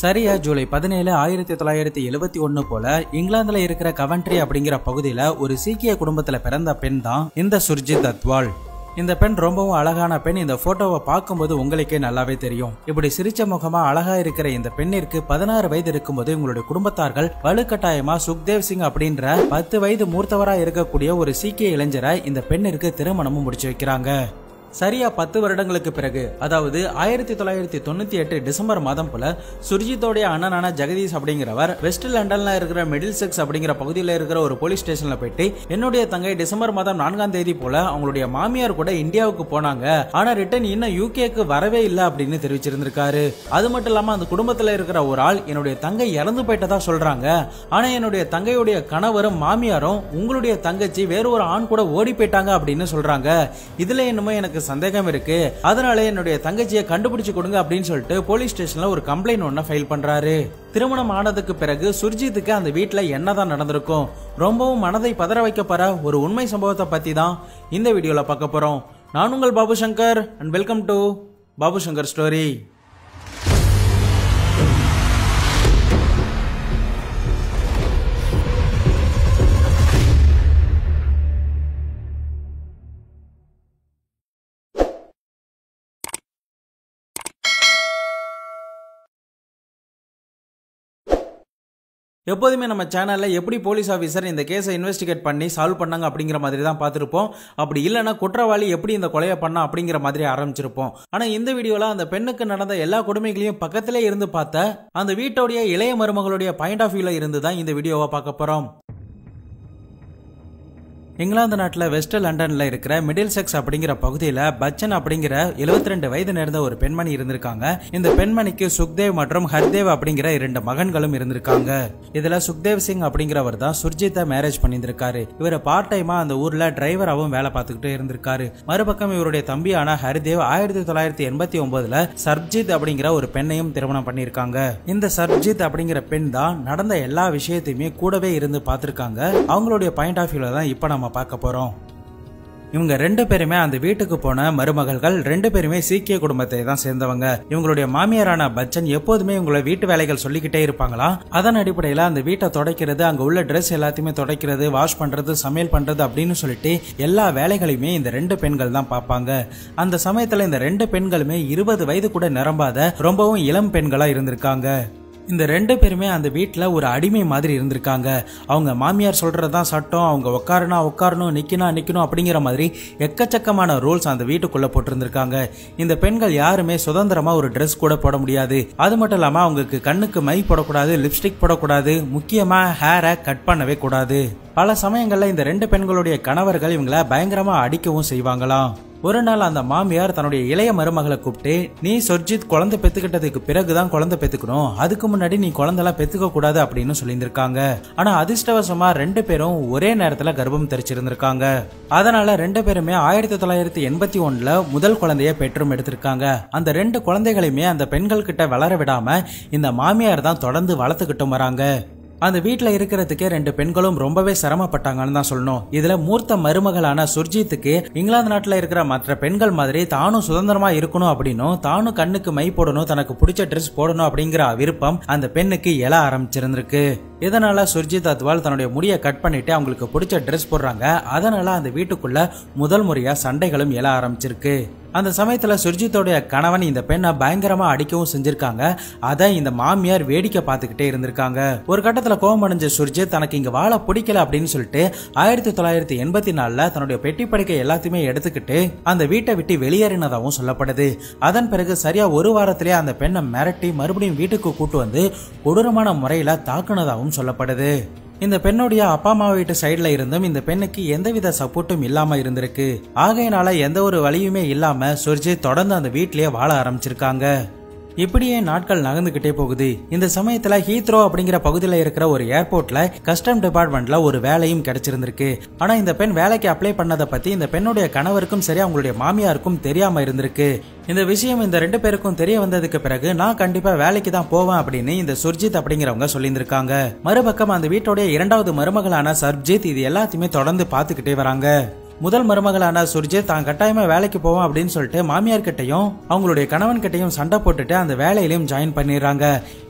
சரியா ஜூலை பதினேழு ஆயிரத்தி தொள்ளாயிரத்தி எழுபத்தி ஒன்னு போல இங்கிலாந்துல இருக்கிற கவன்ட்ரி அப்படிங்கிற பகுதியில ஒரு சீக்கிய குடும்பத்துல பிறந்த பெண் தான் இந்த சுர்ஜித் அத்வால் இந்த பெண் ரொம்பவும் அழகான பெண் இந்த போட்டோவை பார்க்கும்போது உங்களுக்கே நல்லாவே தெரியும் இப்படி சிரிச்ச முகமா அழகா இருக்கிற இந்த பெண்ணிற்கு பதினாறு வயது இருக்கும்போது உங்களுடைய குடும்பத்தார்கள் வலுக்கட்டாயமா சுக்தேவ் சிங் அப்படின்ற பத்து வயது மூர்த்தவரா இருக்கக்கூடிய ஒரு சீக்கிய இளைஞரை இந்த பெண்ணிற்கு திருமணமும் முடிச்சு வைக்கிறாங்க சரியா பத்து வருடங்களுக்கு பிறகு அதாவது ஆயிரத்தி தொள்ளாயிரத்தி தொண்ணூத்தி எட்டு டிசம்பர் மாதம் போல சுர்ஜித்தோடைய அண்ணனான ஜெகதீஷ் அப்படிங்கிறவர் வெஸ்ட் லண்டன்ல இருக்கிற மிடில் செக்ஸ் அப்படிங்கிற பகுதியில் இருக்கிற ஒரு போலீஸ் ஸ்டேஷன்ல போயிட்டு என்னுடைய தங்கை டிசம்பர் மாதம் நான்காம் தேதி போல அவங்களுடைய மாமியார் கூட இந்தியாவுக்கு போனாங்க ஆனா ரிட்டன் இன்னும் யூகேக்கு வரவே இல்லை அப்படின்னு தெரிவிச்சிருந்திருக்காரு அது மட்டும் இல்லாம அந்த குடும்பத்துல இருக்கிற ஒரு ஆள் என்னுடைய தங்கை இறந்து போயிட்டதா சொல்றாங்க ஆனா என்னுடைய தங்கையுடைய கணவரும் மாமியாரும் உங்களுடைய தங்கச்சி வேற ஒரு ஆண் கூட ஓடி போயிட்டாங்க அப்படின்னு சொல்றாங்க இதுல என்னமோ எனக்கு எனக்கு சந்தேகம் இருக்கு அதனால என்னுடைய தங்கச்சியை கண்டுபிடிச்சு கொடுங்க அப்படின்னு சொல்லிட்டு போலீஸ் ஸ்டேஷன்ல ஒரு கம்ப்ளைண்ட் ஒண்ணு ஃபைல் பண்றாரு திருமணம் ஆனதுக்கு பிறகு சுர்ஜித்துக்கு அந்த வீட்டுல என்னதான் நடந்திருக்கும் ரொம்பவும் மனதை பதற வைக்கப்பற ஒரு உண்மை சம்பவத்தை பத்தி தான் இந்த வீடியோல பார்க்க போறோம் நான் உங்கள் Babu Shankar and welcome to Babu Shankar story எப்போதுமே நம்ம சேனலில் எப்படி போலீஸ் ஆஃபீஸர் இந்த கேஸை இன்வெஸ்டிகேட் பண்ணி சால்வ் பண்ணாங்க அப்படிங்கிற மாதிரி தான் பார்த்துருப்போம் அப்படி இல்லைனா குற்றவாளி எப்படி இந்த கொலையை பண்ணா அப்படிங்கிற மாதிரி ஆரம்பிச்சிருப்போம் ஆனால் இந்த வீடியோவில் அந்த பெண்ணுக்கு நடந்த எல்லா கொடுமைகளையும் பக்கத்திலே இருந்து பார்த்த அந்த வீட்டோடைய இளைய மருமகளுடைய பாயிண்ட் ஆஃப் வியூவில் இருந்து தான் இந்த வீடியோவை பார்க்க போகிறோம் இங்கிலாந்து நாட்டில் வெஸ்ட் லண்டனில் இருக்கிற மிடில் செக்ஸ் அப்படிங்கிற பகுதியில் பச்சன் அப்படிங்கிற எழுபத்தி ரெண்டு வயது நேர்ந்த ஒரு பெண்மணி இருந்திருக்காங்க இந்த பெண்மணிக்கு சுக்தேவ் மற்றும் ஹர்தேவ் அப்படிங்கிற இரண்டு மகன்களும் இருந்திருக்காங்க இதுல சுக்தேவ் சிங் அப்படிங்கிறவர் தான் சுர்ஜித்தை மேரேஜ் பண்ணியிருந்திருக்காரு இவர் பார்ட் டைமா அந்த ஊர்ல டிரைவராகவும் வேலை பார்த்துக்கிட்டு இருந்திருக்காரு மறுபக்கம் இவருடைய தம்பியான ஹரிதேவ் ஆயிரத்தி தொள்ளாயிரத்தி எண்பத்தி ஒன்பதுல சர்ஜித் அப்படிங்கிற ஒரு பெண்ணையும் திருமணம் பண்ணியிருக்காங்க இந்த சர்ஜித் அப்படிங்கிற பெண் தான் நடந்த எல்லா விஷயத்தையுமே கூடவே இருந்து பார்த்திருக்காங்க அவங்களுடைய பாயிண்ட் ஆஃப் வியூல தான் இப்ப நம்ம பார்க்க போகிறோம் இவங்க ரெண்டு பேருமே அந்த வீட்டுக்கு போன மருமகள்கள் ரெண்டு பேருமே சீக்கிய குடும்பத்தை தான் சேர்ந்தவங்க இவங்களுடைய மாமியாரான பச்சன் எப்போதுமே இவங்களை வீட்டு வேலைகள் சொல்லிக்கிட்டே இருப்பாங்களா அதன் அடிப்படையில் அந்த வீட்டை துடைக்கிறது அங்க உள்ள ட்ரெஸ் எல்லாத்தையுமே துடைக்கிறது வாஷ் பண்றது சமையல் பண்றது அப்படின்னு சொல்லிட்டு எல்லா வேலைகளையுமே இந்த ரெண்டு பெண்கள் தான் பார்ப்பாங்க அந்த சமயத்துல இந்த ரெண்டு பெண்களுமே இருபது வயது கூட நிரம்பாத ரொம்பவும் இளம் பெண்களா இருந்திருக்காங்க இந்த ரெண்டு பேருமே அந்த வீட்டில் ஒரு அடிமை மாதிரி இருந்திருக்காங்க அவங்க மாமியார் சொல்கிறது தான் சட்டம் அவங்க உட்காருனா உட்காரணும் நிற்கினா நிற்கணும் அப்படிங்கிற மாதிரி எக்கச்சக்கமான ரூல்ஸ் அந்த வீட்டுக்குள்ளே போட்டிருந்திருக்காங்க இந்த பெண்கள் யாருமே சுதந்திரமாக ஒரு ட்ரெஸ் கூட போட முடியாது அது மட்டும் இல்லாமல் அவங்களுக்கு கண்ணுக்கு மை போடக்கூடாது லிப்ஸ்டிக் போடக்கூடாது முக்கியமாக ஹேரை கட் பண்ணவே கூடாது பல சமயங்களில் இந்த ரெண்டு பெண்களுடைய கணவர்கள் இவங்களை பயங்கரமாக அடிக்கவும் செய்வாங்களாம் ஒரு நாள் அந்த மாமியார் தன்னுடைய இளைய மருமகளை கூப்பிட்டு நீ சொர்ஜித் குழந்தை பெத்துக்கிட்டதுக்கு பிறகுதான் குழந்தை பெத்துக்கணும் அதுக்கு முன்னாடி நீ எல்லாம் பெத்துக்க கூடாது அப்படின்னு சொல்லியிருந்திருக்காங்க ஆனா அதிர்ஷ்டவசமா ரெண்டு பேரும் ஒரே நேரத்துல கர்ப்பம் தெரிச்சிருந்திருக்காங்க அதனால ரெண்டு பேருமே ஆயிரத்தி தொள்ளாயிரத்தி எண்பத்தி ஒண்ணுல முதல் குழந்தைய பெற்றும் எடுத்திருக்காங்க அந்த ரெண்டு குழந்தைகளையுமே அந்த பெண்கள் கிட்ட வளர விடாம இந்த மாமியார் தான் தொடர்ந்து வளர்த்துக்கிட்டும் வராங்க அந்த வீட்டில் இருக்கிறதுக்கே ரெண்டு பெண்களும் ரொம்பவே சிரமப்பட்டாங்கன்னு தான் சொல்லணும் இதுல மூர்த்த மருமகளான சுர்ஜித்துக்கு இங்கிலாந்து நாட்டில் இருக்கிற மற்ற பெண்கள் மாதிரி தானும் சுதந்திரமா இருக்கணும் அப்படின்னும் தானும் கண்ணுக்கு மை போடணும் தனக்கு பிடிச்ச ட்ரெஸ் போடணும் அப்படிங்கிற விருப்பம் அந்த பெண்ணுக்கு எழ ஆரம்பிச்சிருந்திருக்கு இதனால சுர்ஜித் அத்வால் தன்னுடைய முடியை கட் பண்ணிட்டு அவங்களுக்கு பிடிச்ச ட்ரெஸ் போடுறாங்க அதனால அந்த வீட்டுக்குள்ள முதல் முறையா சண்டைகளும் எழ ஆரம்பிச்சிருக்கு அந்த சமயத்துல சுர்ஜித்தோடைய கணவன் இந்த பெண்ணை பயங்கரமா அடிக்கவும் செஞ்சிருக்காங்க அதை இந்த மாமியார் வேடிக்கை பார்த்துக்கிட்டே இருந்திருக்காங்க ஒரு கட்டத்துல கோபம் அடைஞ்ச சுர்ஜித் தனக்கு இங்க வாழ பிடிக்கல அப்படின்னு சொல்லிட்டு ஆயிரத்தி தொள்ளாயிரத்தி எண்பத்தி நாலுல தன்னுடைய பெட்டி படுக்கை எல்லாத்தையுமே எடுத்துக்கிட்டு அந்த வீட்டை விட்டு வெளியேறினதாகவும் சொல்லப்படுது அதன் பிறகு சரியா ஒரு வாரத்திலே அந்த பெண்ணை மிரட்டி மறுபடியும் வீட்டுக்கு கூட்டு வந்து கொடூரமான முறையில தாக்குனதாகவும் இருந்ததாகவும் சொல்லப்படுது இந்த பெண்ணுடைய அப்பா அம்மா வீட்டு சைட்ல இருந்தும் இந்த பெண்ணுக்கு எந்தவித சப்போர்ட்டும் இல்லாம இருந்திருக்கு ஆகையினால எந்த ஒரு வழியுமே இல்லாம சுர்ஜித் தொடர்ந்து அந்த வீட்லயே வாழ ஆரம்பிச்சிருக்காங்க இப்படியே நாட்கள் நகர்ந்துகிட்டே போகுது இந்த சமயத்துல ஹீத்ரோ அப்படிங்கிற பகுதியில் இருக்கிற ஒரு ஏர்போர்ட்ல கஸ்டம் டிபார்ட்மெண்ட்ல ஒரு வேலையும் கிடைச்சிருந்திருக்கு ஆனா இந்த பெண் வேலைக்கு அப்ளை பண்ணதை பத்தி இந்த பெண்ணுடைய கணவருக்கும் சரி அவங்களுடைய மாமியாருக்கும் தெரியாம இருந்திருக்கு இந்த விஷயம் இந்த ரெண்டு பேருக்கும் தெரிய வந்ததுக்கு பிறகு நான் கண்டிப்பா வேலைக்கு தான் போவேன் அப்படின்னு இந்த சுர்ஜித் அப்படிங்கிறவங்க சொல்லியிருந்திருக்காங்க மறுபக்கம் அந்த வீட்டோடைய இரண்டாவது மருமகளான சர்ஜித் இது எல்லாத்தையுமே தொடர்ந்து பார்த்துக்கிட்டே வராங்க முதல் மருமகளான சுர்ஜித் தான் கட்டாயமா வேலைக்கு போவோம் அப்படின்னு சொல்லிட்டு மாமியார் கிட்டையும் அவங்களுடைய கணவன் கிட்டையும் சண்டை போட்டுட்டு அந்த வேலையிலையும் ஜாயின் பண்ணிடுறாங்க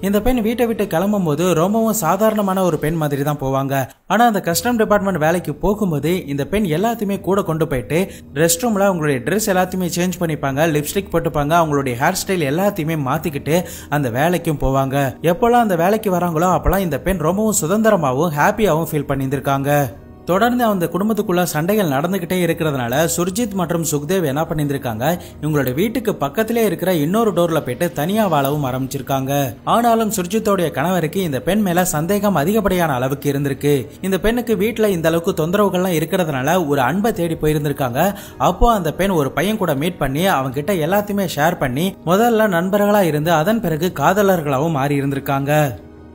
இந்த பெண் வீட்டை விட்டு கிளம்பும் போது ரொம்பவும் சாதாரணமான ஒரு பெண் மாதிரி தான் போவாங்க ஆனா அந்த கஸ்டம் டிபார்ட்மெண்ட் வேலைக்கு போகும்போது இந்த பெண் எல்லாத்தையுமே கூட கொண்டு போயிட்டு ரெஸ்ட் ரூம்ல அவங்களுடைய ட்ரெஸ் எல்லாத்தையுமே சேஞ்ச் பண்ணிப்பாங்க லிப்ஸ்டிக் போட்டுப்பாங்க அவங்களுடைய ஹேர் ஸ்டைல் எல்லாத்தையுமே மாத்திக்கிட்டு அந்த வேலைக்கும் போவாங்க எப்போல்லாம் அந்த வேலைக்கு வராங்களோ அப்பெல்லாம் இந்த பெண் ரொம்பவும் சுதந்திரமாகவும் ஹாப்பியாகவும் ஃபீல் பண்ணியிருந்திருக்காங்க தொடர்ந்து அந்த குடும்பத்துக்குள்ள சண்டைகள் நடந்துகிட்டே இருக்கிறதுனால சுர்ஜித் மற்றும் சுக்தேவ் என்ன பண்ணியிருக்காங்க இவங்களோட வீட்டுக்கு பக்கத்திலே இருக்கிற இன்னொரு டோர்ல போயிட்டு தனியா வாழவும் ஆரம்பிச்சிருக்காங்க ஆனாலும் சுர்ஜித்தோடைய கணவருக்கு இந்த பெண் மேல சந்தேகம் அதிகப்படியான அளவுக்கு இருந்திருக்கு இந்த பெண்ணுக்கு வீட்டுல இந்த அளவுக்கு தொந்தரவுகள்லாம் இருக்கிறதுனால ஒரு அன்பை தேடி போயிருந்திருக்காங்க அப்போ அந்த பெண் ஒரு பையன் கூட மீட் பண்ணி அவங்க கிட்ட எல்லாத்தையுமே ஷேர் பண்ணி முதல்ல நண்பர்களா இருந்து அதன் பிறகு காதலர்களாகவும் மாறி இருந்திருக்காங்க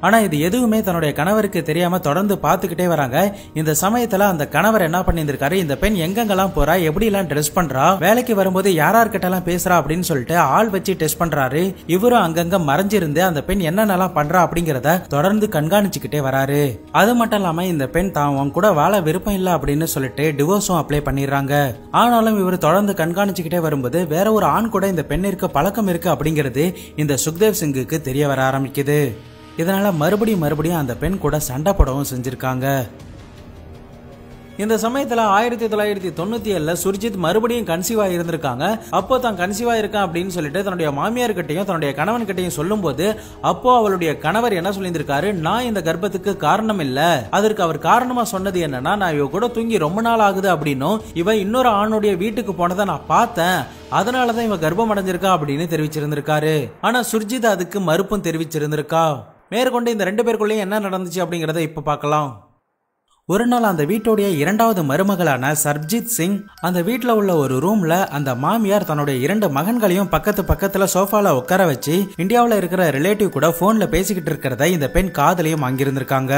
ஆனா இது எதுவுமே தன்னுடைய கணவருக்கு தெரியாம தொடர்ந்து பார்த்துக்கிட்டே வராங்க இந்த சமயத்துல அந்த கணவர் என்ன பண்ணியிருக்காரு இந்த பெண் எங்கெங்கெல்லாம் போறா எப்படி எல்லாம் ட்ரெஸ் பண்றா வேலைக்கு வரும்போது யாரார்கிட்ட எல்லாம் பேசுறா அப்படின்னு சொல்லிட்டு ஆள் வச்சு டெஸ்ட் பண்றாரு இவரும் அங்கங்க மறைஞ்சிருந்து அந்த பெண் என்னென்னலாம் பண்றா அப்படிங்கறத தொடர்ந்து கண்காணிச்சுக்கிட்டே வராரு அது மட்டும் இல்லாம இந்த பெண் தாவம் கூட வாழ விருப்பம் இல்ல அப்படின்னு சொல்லிட்டு டிவோர்ஸும் அப்ளை பண்ணிடுறாங்க ஆனாலும் இவர் தொடர்ந்து கண்காணிச்சுக்கிட்டே வரும்போது வேற ஒரு ஆண் கூட இந்த பெண்ணிற்கு பழக்கம் இருக்கு அப்படிங்கிறது இந்த சுக்தேவ் சிங்குக்கு தெரிய வர ஆரம்பிக்குது இதனால் மறுபடியும் மறுபடியும் அந்த பெண் கூட சண்டை படவும் செஞ்சுருக்காங்க இந்த சமயத்துல ஆயிரத்தி தொள்ளாயிரத்தி தொண்ணூத்தி ஏழுல சுர்ஜித் மறுபடியும் கன்சிவா இருந்திருக்காங்க அப்போ தான் கன்சிவா இருக்கான் அப்படின்னு சொல்லிட்டு தன்னுடைய மாமியார் கிட்டையும் தன்னுடைய கணவன் கிட்டையும் சொல்லும் போது அப்போ அவளுடைய கணவர் என்ன சொல்லியிருக்காரு நான் இந்த கர்ப்பத்துக்கு காரணம் இல்ல அதற்கு அவர் காரணமா சொன்னது என்னன்னா நான் இவ கூட தூங்கி ரொம்ப நாள் ஆகுது அப்படின்னும் இவ இன்னொரு ஆணுடைய வீட்டுக்கு போனதை நான் பார்த்தேன் அதனாலதான் இவன் கர்ப்பம் அடைஞ்சிருக்கா அப்படின்னு தெரிவிச்சிருந்திருக்காரு ஆனா சுர்ஜித் அதுக்கு மறுப்பும் தெரிவிச்சிருந்திருக்கா மேற்கொண்டு இந்த ரெண்டு பேருக்குள்ளேயும் என்ன நடந்துச்சு அப்படிங்கிறத இப்போ பார்க்கலாம் ஒரு நாள் அந்த வீட்டுடைய இரண்டாவது மருமகளான சர்ஜித் சிங் அந்த வீட்டில் உள்ள ஒரு ரூம்ல அந்த மாமியார் தன்னுடைய இரண்டு மகன்களையும் பக்கத்து பக்கத்துல சோஃபால உட்கார வச்சு இந்தியாவில் இருக்கிற ரிலேட்டிவ் கூட போன்ல பேசிக்கிட்டு இருக்கிறத இந்த பெண் காதலையும் அங்கிருந்திருக்காங்க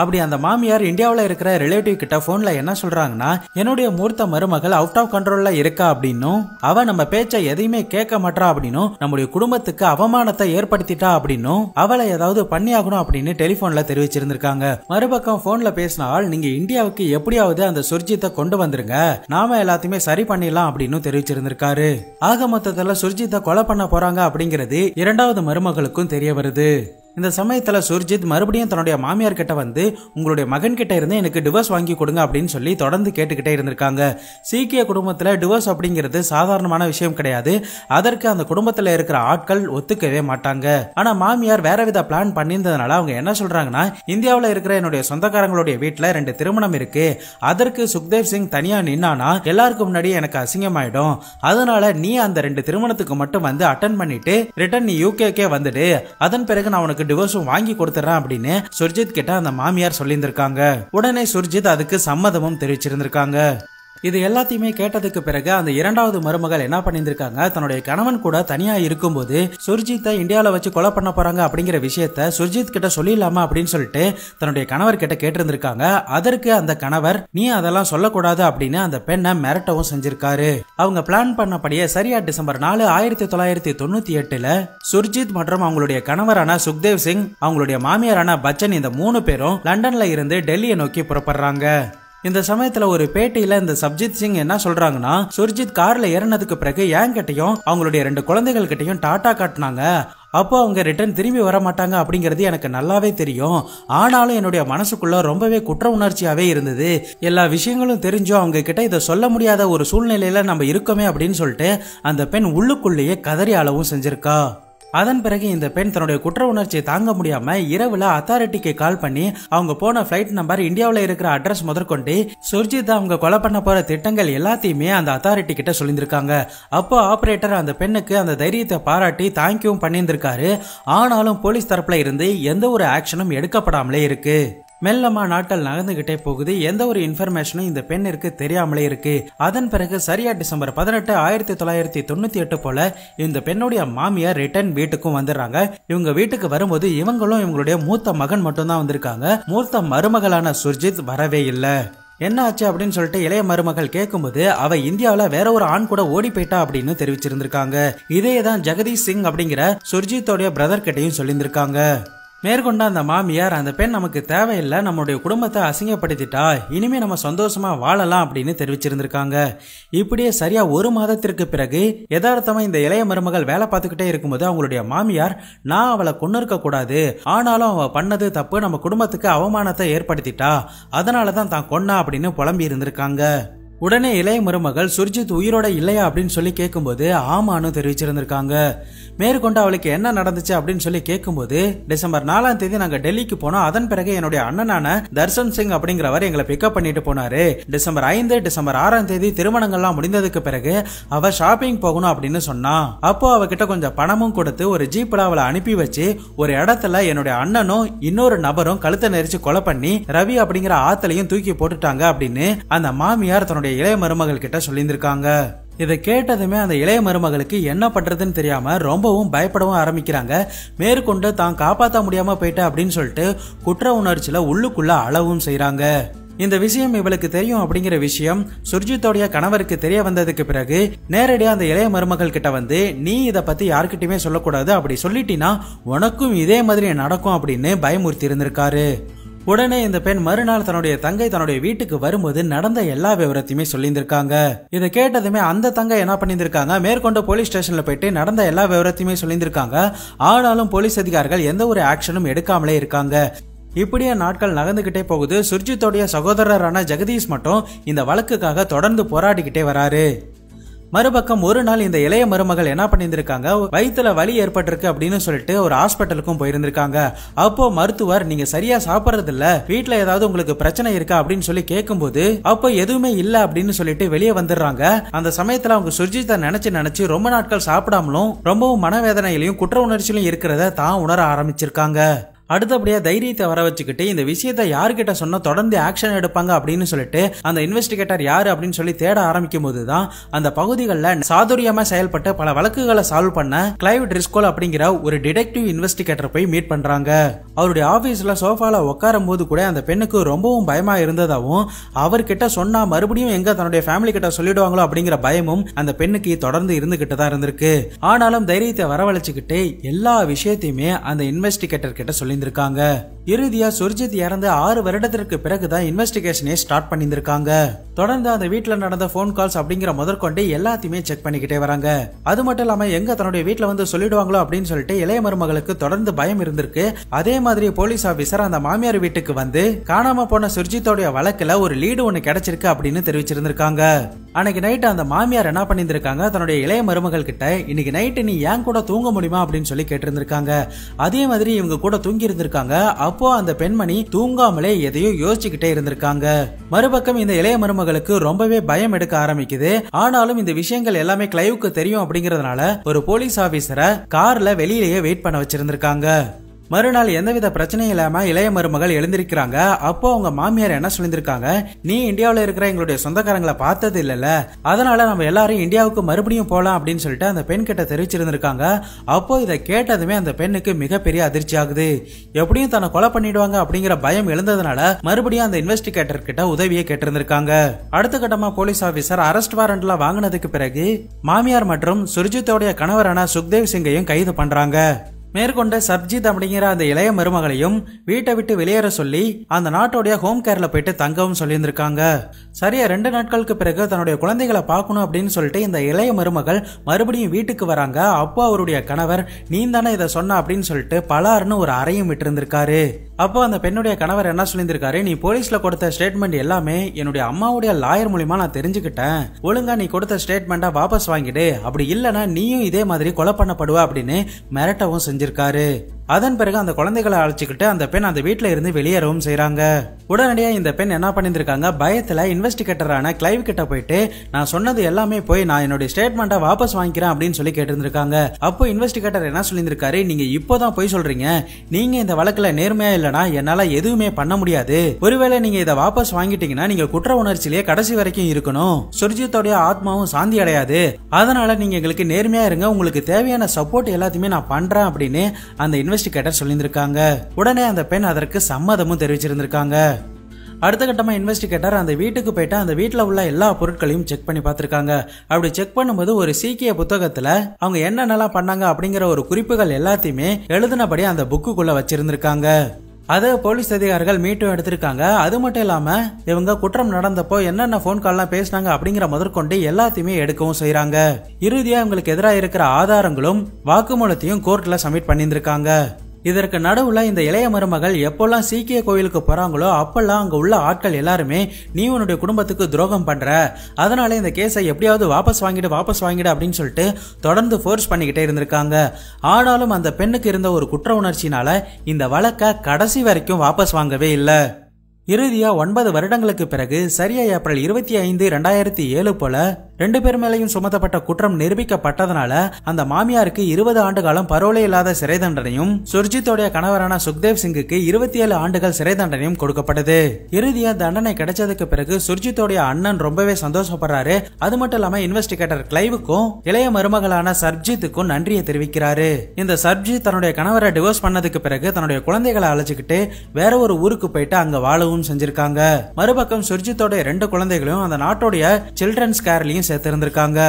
அப்படி அந்த மாமியார் இந்தியாவில் இருக்கிற ரிலேட்டிவ் கிட்ட போன்ல என்ன சொல்றாங்கன்னா என்னுடைய மூர்த்த மருமகள் அவுட் ஆஃப் கண்ட்ரோல்ல இருக்கா அப்படின்னும் அவ நம்ம பேச்சை எதையுமே கேட்க மாட்டா அப்படின்னும் நம்முடைய குடும்பத்துக்கு அவமானத்தை ஏற்படுத்திட்டா அப்படின்னும் அவளை ஏதாவது பண்ணியாகணும் அப்படின்னு டெலிபோன்ல தெரிவிச்சிருந்திருக்காங்க மறுபக்கம் போன்ல பேசினால் நீங்கள் நீங்க இந்தியாவுக்கு எப்படியாவது அந்த சுர்ஜித்தை கொண்டு வந்துருங்க நாம எல்லாத்தையுமே சரி பண்ணிடலாம் அப்படின்னு தெரிவிச்சிருந்திருக்காரு ஆக மொத்தத்துல சுர்ஜித்தை கொலை பண்ண போறாங்க அப்படிங்கிறது இரண்டாவது மருமகளுக்கும் தெரிய வருது இந்த சமயத்தில் சுர்ஜித் மறுபடியும் தன்னுடைய மாமியார் கிட்ட வந்து உங்களுடைய மகன் கிட்ட இருந்து எனக்கு டிவோர்ஸ் வாங்கி கொடுங்க அப்படின்னு சொல்லி தொடர்ந்து கேட்டுக்கிட்டே இருந்திருக்காங்க சீக்கிய குடும்பத்தில் டிவோர்ஸ் அப்படிங்கிறது சாதாரணமான விஷயம் கிடையாது அதற்கு அந்த குடும்பத்தில் இருக்கிற ஆட்கள் ஒத்துக்கவே மாட்டாங்க ஆனால் மாமியார் வேற வித பிளான் பண்ணியிருந்ததுனால அவங்க என்ன சொல்றாங்கன்னா இந்தியாவில் இருக்கிற என்னுடைய சொந்தக்காரங்களுடைய வீட்டில் ரெண்டு திருமணம் இருக்கு அதற்கு சுக்தேவ் சிங் தனியாக நின்னானா எல்லாருக்கும் முன்னாடி எனக்கு அசிங்கமாயிடும் அதனால நீ அந்த ரெண்டு திருமணத்துக்கு மட்டும் வந்து அட்டன் பண்ணிட்டு ரிட்டன் நீ யூகேக்கே வந்துடு அதன் பிறகு நான் உனக்கு டிவோர்ஸும் வாங்கி கொடுத்துட்றேன் அப்படின்னு சுர்ஜித் கிட்ட அந்த மாமியார் சொல்லியிருந்திருக்காங்க உடனே சுர்ஜித் அதுக்கு சம்மதமும் தெரிவிச்சிருந்திருக்காங்க இது எல்லாத்தையுமே கேட்டதுக்கு பிறகு அந்த இரண்டாவது மருமகள் என்ன பண்ணியிருக்காங்க தன்னுடைய கணவன் கூட தனியா இருக்கும்போது சுர்ஜித்தை இந்தியாவில் வச்சு கொலை பண்ண போறாங்க அப்படிங்கிற விஷயத்த சுர்ஜித் கிட்ட சொல்லிடலாமா அப்படின்னு சொல்லிட்டு தன்னுடைய கணவர் கிட்ட கேட்டிருந்திருக்காங்க அதற்கு அந்த கணவர் நீ அதெல்லாம் சொல்லக்கூடாது அப்படின்னு அந்த பெண்ணை மிரட்டவும் செஞ்சிருக்காரு அவங்க பிளான் பண்ணபடியே சரியா டிசம்பர் நாலு ஆயிரத்தி தொள்ளாயிரத்தி தொண்ணூத்தி எட்டுல சுர்ஜித் மற்றும் அவங்களுடைய கணவரான சுக்தேவ் சிங் அவங்களுடைய மாமியாரான பச்சன் இந்த மூணு பேரும் லண்டன்ல இருந்து டெல்லியை நோக்கி புறப்படுறாங்க இந்த சமயத்துல ஒரு பேட்டியில இந்த சப்ஜித் சிங் என்ன சொல்றாங்கன்னா சுர்ஜித் கார்ல ஏறினதுக்கு பிறகு ஏன் கிட்டையும் அவங்களுடைய ரெண்டு குழந்தைகள் கிட்டையும் டாட்டா காட்டினாங்க அப்போ அவங்க ரிட்டர்ன் திரும்பி வர மாட்டாங்க அப்படிங்கிறது எனக்கு நல்லாவே தெரியும் ஆனாலும் என்னுடைய மனசுக்குள்ள ரொம்பவே குற்ற உணர்ச்சியாவே இருந்தது எல்லா விஷயங்களும் தெரிஞ்சும் அவங்க கிட்ட இதை சொல்ல முடியாத ஒரு சூழ்நிலையில நம்ம இருக்கோமே அப்படின்னு சொல்லிட்டு அந்த பெண் உள்ளுக்குள்ளேயே கதறி அளவும் செஞ்சிருக்கா அதன் பிறகு இந்த பெண் தன்னுடைய குற்ற உணர்ச்சியை தாங்க முடியாம இரவுல அத்தாரிட்டிக்கு கால் பண்ணி அவங்க போன பிளைட் நம்பர் இந்தியாவில் இருக்கிற அட்ரஸ் முதற்கொண்டு சுர்ஜித் அவங்க கொலை பண்ண போற திட்டங்கள் எல்லாத்தையுமே அந்த அத்தாரிட்டி கிட்ட சொல்லியிருக்காங்க அப்போ ஆபரேட்டர் அந்த பெண்ணுக்கு அந்த தைரியத்தை பாராட்டி தேங்க்யூ பண்ணியிருந்திருக்காரு ஆனாலும் போலீஸ் தரப்புல இருந்து எந்த ஒரு ஆக்ஷனும் எடுக்கப்படாமலே இருக்கு மெல்லமாக நாட்கள் நகர்ந்துகிட்டே போகுது எந்த ஒரு இன்ஃபர்மேஷனும் இந்த பெண்ணிற்கு தெரியாமலே இருக்கு அதன் பிறகு சரியா டிசம்பர் பதினெட்டு ஆயிரத்தி தொள்ளாயிரத்தி தொண்ணூத்தி எட்டு போல இந்த பெண்ணுடைய மாமியார் ரிட்டர்ன் வீட்டுக்கும் வந்துடுறாங்க இவங்க வீட்டுக்கு வரும்போது இவங்களும் இவங்களுடைய மூத்த மகன் மட்டும்தான் வந்திருக்காங்க மூத்த மருமகளான சுர்ஜித் வரவே இல்லை என்ன ஆச்சு அப்படின்னு சொல்லிட்டு இளைய மருமகள் கேட்கும்போது அவ இந்தியாவில் வேற ஒரு ஆண் கூட ஓடி போயிட்டா அப்படின்னு தெரிவிச்சிருந்திருக்காங்க இதே தான் ஜெகதீஷ் சிங் அப்படிங்கிற சுர்ஜித்தோடைய பிரதர் கிட்டையும் சொல்லியிருந்திருக்காங்க மேற்கொண்ட அந்த மாமியார் அந்த பெண் நமக்கு தேவையில்லை நம்மளுடைய குடும்பத்தை அசிங்கப்படுத்திட்டா இனிமே நம்ம சந்தோஷமா வாழலாம் அப்படின்னு தெரிவிச்சிருந்திருக்காங்க இப்படியே சரியா ஒரு மாதத்திற்கு பிறகு எதார்த்தமா இந்த இளைய மருமகள் வேலை பார்த்துக்கிட்டே இருக்கும்போது அவங்களுடைய மாமியார் நான் அவளை கொண்டு இருக்க கூடாது ஆனாலும் அவ பண்ணது தப்பு நம்ம குடும்பத்துக்கு அவமானத்தை ஏற்படுத்திட்டா அதனாலதான் தான் தான் கொன்னா அப்படின்னு புலம்பி இருந்திருக்காங்க உடனே இளைய மருமகள் சுர்ஜித் உயிரோட இல்லையா அப்படின்னு சொல்லி கேட்கும்போது ஆமான்னு தெரிவிச்சிருந்திருக்காங்க மேற்கொண்டு அவளுக்கு என்ன நடந்துச்சு அப்படின்னு சொல்லி கேட்கும்போது டிசம்பர் நாலாம் தேதி நாங்க டெல்லிக்கு போனோம் அதன் பிறகு என்னுடைய அண்ணனான தர்ஷன் சிங் அப்படிங்கிறவர் எங்களை பிக்கப் பண்ணிட்டு போனாரு டிசம்பர் ஐந்து டிசம்பர் ஆறாம் தேதி திருமணங்கள்லாம் முடிந்ததுக்கு பிறகு அவ ஷாப்பிங் போகணும் அப்படின்னு சொன்னா அப்போ அவகிட்ட கொஞ்சம் பணமும் கொடுத்து ஒரு ஜீப்ல அவளை அனுப்பி வச்சு ஒரு இடத்துல என்னுடைய அண்ணனும் இன்னொரு நபரும் கழுத்தை நெரிச்சு கொலை பண்ணி ரவி அப்படிங்கிற ஆத்தலையும் தூக்கி போட்டுட்டாங்க அப்படின்னு அந்த மாமியார் தன்னுடைய தன்னுடைய இளைய மருமகள் கிட்ட சொல்லியிருக்காங்க இதை கேட்டதுமே அந்த இளைய மருமகளுக்கு என்ன பண்றதுன்னு தெரியாம ரொம்பவும் பயப்படவும் ஆரம்பிக்கிறாங்க மேற்கொண்டு தான் காப்பாற்ற முடியாம போயிட்ட அப்படின்னு சொல்லிட்டு குற்ற உணர்ச்சியில உள்ளுக்குள்ள அளவும் செய்யறாங்க இந்த விஷயம் இவளுக்கு தெரியும் அப்படிங்கிற விஷயம் சுர்ஜித்தோடைய கணவருக்கு தெரிய வந்ததுக்கு பிறகு நேரடியாக அந்த இளைய மருமகள் கிட்ட வந்து நீ இதை பத்தி யாருக்கிட்டயுமே சொல்லக்கூடாது அப்படி சொல்லிட்டினா உனக்கும் இதே மாதிரி நடக்கும் அப்படின்னு பயமுறுத்தி இருந்திருக்காரு உடனே இந்த பெண் மறுநாள் தன்னுடைய தங்கை தன்னுடைய வீட்டுக்கு வரும்போது நடந்த எல்லா விவரத்தையுமே சொல்லியிருந்திருக்காங்க இதை கேட்டதுமே அந்த தங்கை என்ன பண்ணியிருந்திருக்காங்க மேற்கொண்டு போலீஸ் ஸ்டேஷன்ல போயிட்டு நடந்த எல்லா விவரத்தையுமே சொல்லியிருந்திருக்காங்க ஆனாலும் போலீஸ் அதிகாரிகள் எந்த ஒரு ஆக்ஷனும் எடுக்காமலே இருக்காங்க இப்படியே நாட்கள் நகர்ந்துகிட்டே போகுது சுர்ஜித்தோடைய சகோதரரான ஜெகதீஷ் மட்டும் இந்த வழக்குக்காக தொடர்ந்து போராடிக்கிட்டே வராரு மறுபக்கம் ஒரு நாள் இந்த இளைய மருமகள் என்ன பண்ணியிருந்திருக்காங்க வயிற்றுல வலி ஏற்பட்டிருக்கு அப்படின்னு சொல்லிட்டு ஒரு ஹாஸ்பிட்டலுக்கும் போயிருந்திருக்காங்க அப்போ மருத்துவர் நீங்க சரியா சாப்பிட்றது இல்ல வீட்டுல ஏதாவது உங்களுக்கு பிரச்சனை இருக்கா அப்படின்னு சொல்லி கேட்கும்போது அப்போ எதுவுமே இல்ல அப்படின்னு சொல்லிட்டு வெளியே வந்துடுறாங்க அந்த சமயத்துல அவங்க சுர்ஜித்தை நினைச்சு நினைச்சு ரொம்ப நாட்கள் சாப்பிடாமலும் ரொம்பவும் மனவேதனையிலையும் குற்ற உணர்ச்சியிலும் இருக்கிறத தான் உணர ஆரம்பிச்சிருக்காங்க அடுத்தபடியாக தைரியத்தை வர வச்சுக்கிட்டு இந்த விஷயத்தை யாருக்கிட்ட சொன்னால் தொடர்ந்து ஆக்ஷன் எடுப்பாங்க அப்படின்னு சொல்லிட்டு அந்த இன்வெஸ்டிகேட்டர் யார் அப்படின்னு சொல்லி தேட ஆரம்பிக்கும் போதுதான் தான் அந்த பகுதிகளில் சாதுரியமாக செயல்பட்டு பல வழக்குகளை சால்வ் பண்ண கிளைவ் ட்ரிஸ்கோல் அப்படிங்கிற ஒரு டிடெக்டிவ் இன்வெஸ்டிகேட்டர் போய் மீட் பண்ணுறாங்க அவருடைய ஆஃபீஸில் சோஃபாவில் உட்காரும் போது கூட அந்த பெண்ணுக்கு ரொம்பவும் பயமாக இருந்ததாகவும் அவர்கிட்ட சொன்னால் மறுபடியும் எங்கே தன்னுடைய ஃபேமிலி கிட்ட சொல்லிடுவாங்களோ அப்படிங்கிற பயமும் அந்த பெண்ணுக்கு தொடர்ந்து இருந்துகிட்டு தான் இருந்திருக்கு ஆனாலும் தைரியத்தை வரவழைச்சுக்கிட்டு எல்லா விஷயத்தையுமே அந்த இன்வெஸ்டிகேட்டர் கிட்ட சொல்லி பண்ணியிருந்திருக்காங்க இறுதியா சுர்ஜித் இறந்து ஆறு வருடத்திற்கு பிறகுதான் இன்வெஸ்டிகேஷனே ஸ்டார்ட் பண்ணியிருந்திருக்காங்க தொடர்ந்து அந்த வீட்டுல நடந்த போன் கால்ஸ் அப்படிங்கிற முதற்கொண்டு எல்லாத்தையுமே செக் பண்ணிக்கிட்டே வராங்க அது மட்டும் இல்லாம எங்க தன்னுடைய வீட்டுல வந்து சொல்லிடுவாங்களோ அப்படின்னு சொல்லிட்டு இளைய மருமகளுக்கு தொடர்ந்து பயம் இருந்திருக்கு அதே மாதிரி போலீஸ் ஆபீசர் அந்த மாமியார் வீட்டுக்கு வந்து காணாம போன சுர்ஜித்தோடைய வழக்குல ஒரு லீடு ஒண்ணு கிடைச்சிருக்கு அப்படின்னு தெரிவிச்சிருந்திருக்காங்க அன்னைக்கு நைட் அந்த மாமியார் என்ன பண்ணியிருந்திருக்காங்க தன்னுடைய இளைய மருமகள் கிட்ட இன்னைக்கு நைட்டு நீ ஏன் கூட தூங்க முடியுமா அப்படின்னு சொல்லி கேட்டிருந்திருக்காங்க அதே மாதிரி இவங்க கூட தூங்கி இருந்திருக்காங்க அப்போ அந்த பெண்மணி தூங்காமலே எதையோ யோசிச்சுக்கிட்டே இருந்திருக்காங்க மறுபக்கம் இந்த இளைய மருமகளுக்கு ரொம்பவே பயம் எடுக்க ஆரம்பிக்குது ஆனாலும் இந்த விஷயங்கள் எல்லாமே கிளைவுக்கு தெரியும் அப்படிங்கறதுனால ஒரு போலீஸ் ஆபீசரை கார்ல வெளியிலேயே வெயிட் பண்ண வச்சிருந்திருக்காங்க மறுநாள் எந்தவித பிரச்சனையும் இல்லாம இளைய மருமகள் எழுந்திருக்கிறாங்க அப்போ அவங்க மாமியார் என்ன சொல்லியிருக்காங்க நீ இந்தியாவில் இருக்கிற எங்களுடைய சொந்தக்காரங்களை பார்த்தது இல்லைல்ல அதனால நம்ம எல்லாரும் இந்தியாவுக்கு மறுபடியும் போகலாம் அப்படின்னு சொல்லிட்டு அந்த பெண் கிட்ட தெரிவிச்சிருந்திருக்காங்க அப்போ இதை கேட்டதுமே அந்த பெண்ணுக்கு மிகப்பெரிய அதிர்ச்சி ஆகுது எப்படியும் தன்னை கொலை பண்ணிடுவாங்க அப்படிங்கிற பயம் எழுந்ததுனால மறுபடியும் அந்த இன்வெஸ்டிகேட்டர் கிட்ட உதவியை கேட்டிருந்திருக்காங்க அடுத்த கட்டமா போலீஸ் ஆபீசர் அரெஸ்ட் வாரண்ட்ல வாங்கினதுக்கு பிறகு மாமியார் மற்றும் சுர்ஜித்தோடைய கணவரான சுக்தேவ் சிங்கையும் கைது பண்றாங்க மேற்கொண்டு சப்ஜித் அப்படிங்கிற அந்த இளைய மருமகளையும் வீட்டை விட்டு வெளியேற சொல்லி அந்த நாட்டோடைய ஹோம் கேர்ல போயிட்டு தங்கவும் சொல்லியிருந்திருக்காங்க சரியா ரெண்டு நாட்களுக்கு பிறகு தன்னுடைய குழந்தைகளை பார்க்கணும் அப்படின்னு சொல்லிட்டு இந்த இளைய மருமகள் மறுபடியும் வீட்டுக்கு வராங்க அப்போ அவருடைய கணவர் நீ தானே இதை சொன்ன அப்படின்னு சொல்லிட்டு பலாருன்னு ஒரு அறையும் விட்டு இருந்திருக்காரு அப்போ அந்த பெண்ணுடைய கணவர் என்ன சொல்லியிருக்காரு நீ போலீஸ்ல கொடுத்த ஸ்டேட்மெண்ட் எல்லாமே என்னுடைய அம்மாவுடைய லாயர் மூலியமா நான் தெரிஞ்சுக்கிட்டேன் ஒழுங்கா நீ கொடுத்த ஸ்டேட்மெண்ட்டை வாபஸ் வாங்கிடு அப்படி இல்லைன்னா நீயும் இதே மாதிரி கொலை பண்ணப்படுவா அப்படின்னு மிரட்டவும் செஞ்சிருக்காரு அதன் பிறகு அந்த குழந்தைகளை அழைச்சிக்கிட்டு அந்த பெண் அந்த வீட்டில் இருந்து வெளியேறவும் செய்யறாங்க உடனடியாக இந்த பெண் என்ன பண்ணியிருக்காங்க பயத்தில் இன்வெஸ்டிகேட்டரான கிளைவ் கிட்ட போயிட்டு நான் சொன்னது எல்லாமே போய் நான் என்னுடைய ஸ்டேட்மெண்ட்டை வாபஸ் வாங்கிக்கிறேன் அப்படின்னு சொல்லி கேட்டிருந்திருக்காங்க அப்போ இன்வெஸ்டிகேட்டர் என்ன சொல்லியிருந்திருக்காரு நீங்க இப்போதான் போய் சொல்றீங்க நீங்க இந்த வழக்கில் நேர்மையா இல்லனா என்னால் எதுவுமே பண்ண முடியாது ஒருவேளை நீங்க இதை வாபஸ் வாங்கிட்டீங்கன்னா நீங்க குற்ற உணர்ச்சியிலேயே கடைசி வரைக்கும் இருக்கணும் சுர்ஜித்தோடைய ஆத்மாவும் சாந்தி அடையாது அதனால நீங்க எங்களுக்கு நேர்மையா இருங்க உங்களுக்கு தேவையான சப்போர்ட் எல்லாத்தையுமே நான் பண்றேன் அப்படின்னு அந்த இன்வெஸ்ட் இன்வெஸ்டிகேட்டர் சொல்லியிருந்திருக்காங்க உடனே அந்த பெண் அதற்கு சம்மதமும் தெரிவிச்சிருந்திருக்காங்க அடுத்த கட்டமா இன்வெஸ்டிகேட்டர் அந்த வீட்டுக்கு போயிட்டு அந்த வீட்டில் உள்ள எல்லா பொருட்களையும் செக் பண்ணி பார்த்துருக்காங்க அப்படி செக் பண்ணும்போது ஒரு சீக்கிய புத்தகத்தில் அவங்க என்னென்னலாம் பண்ணாங்க அப்படிங்கிற ஒரு குறிப்புகள் எல்லாத்தையுமே எழுதினபடி அந்த புக்குக்குள்ளே வச்சிருந்திருக்காங்க அதை போலீஸ் அதிகாரிகள் மீட்டும் எடுத்திருக்காங்க அது மட்டும் இல்லாம இவங்க குற்றம் நடந்தப்போ என்னென்ன போன் கால்லாம் பேசினாங்க அப்படிங்கிற முதற்கொண்டு எல்லாத்தையுமே எடுக்கவும் செய்யறாங்க இறுதியா இவங்களுக்கு எதிராக இருக்கிற ஆதாரங்களும் வாக்குமூலத்தையும் கோர்ட்ல சப்மிட் பண்ணியிருந்திருக்காங்க இதற்கு நடுவுல இந்த இளைய மருமகள் எப்பெல்லாம் சீக்கிய கோயிலுக்கு போறாங்களோ அப்பெல்லாம் அங்க உள்ள ஆட்கள் எல்லாருமே நீ உன்னுடைய குடும்பத்துக்கு துரோகம் பண்ற அதனால இந்த கேஸை எப்படியாவது வாபஸ் வாங்கிட்டு வாபஸ் வாங்கிட்டு அப்படின்னு சொல்லிட்டு தொடர்ந்து ஃபோர்ஸ் பண்ணிக்கிட்டே இருந்திருக்காங்க ஆனாலும் அந்த பெண்ணுக்கு இருந்த ஒரு குற்ற உணர்ச்சினால இந்த வழக்கை கடைசி வரைக்கும் வாபஸ் வாங்கவே இல்லை இறுதியா ஒன்பது வருடங்களுக்கு பிறகு சரியா ஏப்ரல் இருபத்தி ஐந்து இரண்டாயிரத்தி ஏழு போல ரெண்டு பேர் மேலையும் சுமத்தப்பட்ட குற்றம் நிரூபிக்கப்பட்டதனால அந்த மாமியாருக்கு இருபது ஆண்டு காலம் பரோலே இல்லாத சிறை தண்டனையும் சுர்ஜித்தோடைய கணவரான சுக்தேவ் சிங்குக்கு இருபத்தி ஏழு ஆண்டுகள் சிறை தண்டனையும் கொடுக்கப்பட்டது இறுதியா தண்டனை கிடைச்சதுக்கு பிறகு சுர்ஜித்தோடைய அண்ணன் ரொம்பவே சந்தோஷப்படுறாரு அது மட்டும் இல்லாம இன்வெஸ்டிகேட்டர் கிளைவுக்கும் இளைய மருமகளான சர்ஜித்துக்கும் நன்றியை தெரிவிக்கிறாரு இந்த சர்ஜித் தன்னுடைய கணவரை டிவோர்ஸ் பண்ணதுக்கு பிறகு தன்னுடைய குழந்தைகளை அழைச்சிக்கிட்டு வேற ஒரு ஊருக்கு போயிட்டு அங்க வாழவும் அறிமுகம் செஞ்சிருக்காங்க மறுபக்கம் சுர்ஜித்தோட ரெண்டு குழந்தைகளையும் அந்த நாட்டுடைய சில்ட்ரன்ஸ் கேர்லயும் சேர்த்திருந்திருக்காங்க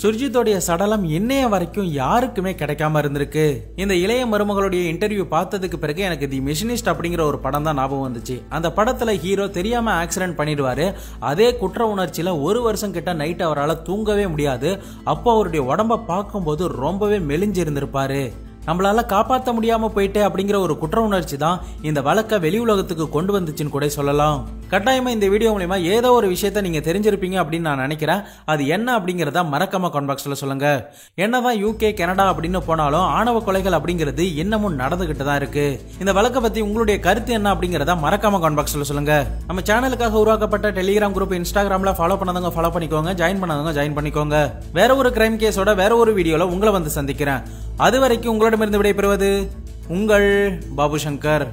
சுர்ஜித்தோடைய சடலம் இன்னைய வரைக்கும் யாருக்குமே கிடைக்காம இருந்திருக்கு இந்த இளைய மருமகளுடைய இன்டர்வியூ பார்த்ததுக்கு பிறகு எனக்கு தி மிஷினிஸ்ட் அப்படிங்கிற ஒரு படம் தான் ஞாபகம் வந்துச்சு அந்த படத்துல ஹீரோ தெரியாம ஆக்சிடென்ட் பண்ணிடுவாரு அதே குற்ற உணர்ச்சியில ஒரு வருஷம் கிட்ட நைட் அவரால் தூங்கவே முடியாது அப்போ அவருடைய உடம்ப பார்க்கும்போது ரொம்பவே மெலிஞ்சு இருந்திருப்பாரு நம்மளால காப்பாற்ற முடியாம போயிட்டே அப்படிங்கிற ஒரு குற்ற உணர்ச்சி தான் இந்த வழக்கை வெளி உலகத்துக்கு கொண்டு வந்துச்சுன்னு கூட சொல்லலாம் கட்டாயமா இந்த வீடியோ மூலயமா ஏதோ ஒரு விஷயத்த நீங்க தெரிஞ்சிருப்பீங்க அப்படின்னு நான் நினைக்கிறேன் அது என்ன அப்படிங்கிறத மறக்காம கான்பாக்ஸ்ல சொல்லுங்க என்னதான் யூகே கனடா அப்படின்னு போனாலும் ஆணவ கொலைகள் அப்படிங்கிறது இன்னமும் நடந்துகிட்டு தான் இருக்கு இந்த வழக்கை பத்தி உங்களுடைய கருத்து என்ன அப்படிங்கிறத மறக்காம கான்பாக்ஸ்ல சொல்லுங்க நம்ம சேனலுக்காக உருவாக்கப்பட்ட டெலிகிராம் குரூப் இன்ஸ்டாகிராம்ல ஃபாலோ பண்ணதவங்க ஃபாலோ பண்ணிக்கோங்க ஜாயின் பண்ணதவங்க ஜாயின் பண்ணிக்கோங்க வேற ஒரு கிரைம் கேஸோட வேற ஒரு வீடியோல உங்களை வந்து சந்திக்கிறேன் அதுவரைக்கும் உங்களிடமிருந்து விடைபெறுவது உங்கள் பாபு சங்கர்